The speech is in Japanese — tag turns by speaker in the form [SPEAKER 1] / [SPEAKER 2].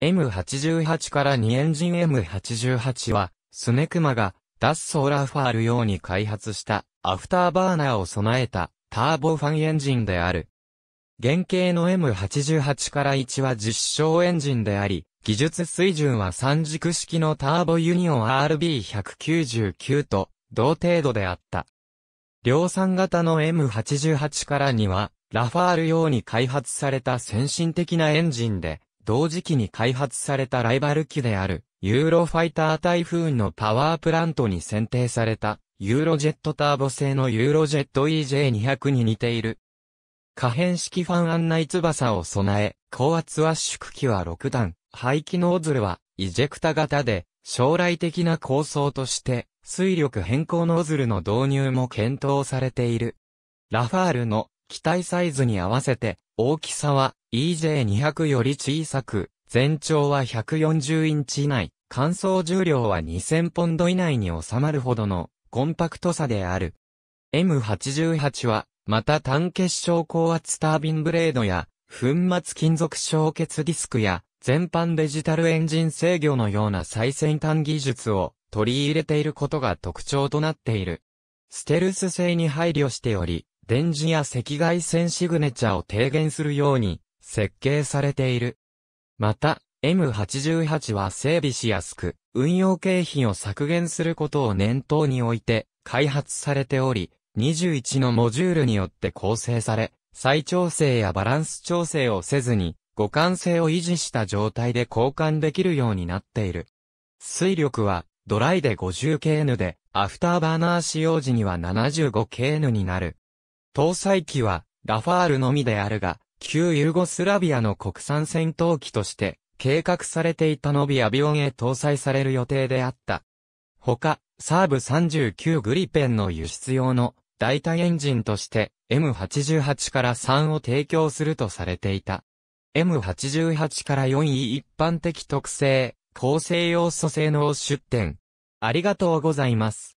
[SPEAKER 1] M88 から2エンジン M88 は、スネクマが、ダッソーラファール用に開発したアフターバーナーを備えたターボファンエンジンである。原型の M88 から1は実証エンジンであり、技術水準は三軸式のターボユニオン RB199 と同程度であった。量産型の M88 から2は、ラファール用に開発された先進的なエンジンで、同時期に開発されたライバル機である、ユーロファイタータイフーンのパワープラントに選定された、ユーロジェットターボ製のユーロジェット EJ200 に似ている。可変式ファン案内翼を備え、高圧圧縮機は6段、排気ノーズルは、イジェクタ型で、将来的な構想として、水力変更ノーズルの導入も検討されている。ラファールの機体サイズに合わせて、大きさは EJ200 より小さく、全長は140インチ以内、乾燥重量は2000ポンド以内に収まるほどのコンパクトさである。M88 は、また単結晶高圧タービンブレードや、粉末金属消結ディスクや、全般デジタルエンジン制御のような最先端技術を取り入れていることが特徴となっている。ステルス性に配慮しており、電磁や赤外線シグネチャを低減するように、設計されている。また、M88 は整備しやすく、運用経費を削減することを念頭に置いて、開発されており、21のモジュールによって構成され、再調整やバランス調整をせずに、互換性を維持した状態で交換できるようになっている。水力は、ドライで 50kN で、アフターバーナー使用時には 75kN になる。搭載機は、ラファールのみであるが、旧ユーゴスラビアの国産戦闘機として計画されていたノビアビオンへ搭載される予定であった。他、サーブ39グリペンの輸出用の代替エンジンとして M88 から3を提供するとされていた。M88 から4位一般的特性、構成要素性能出展。ありがとうございます。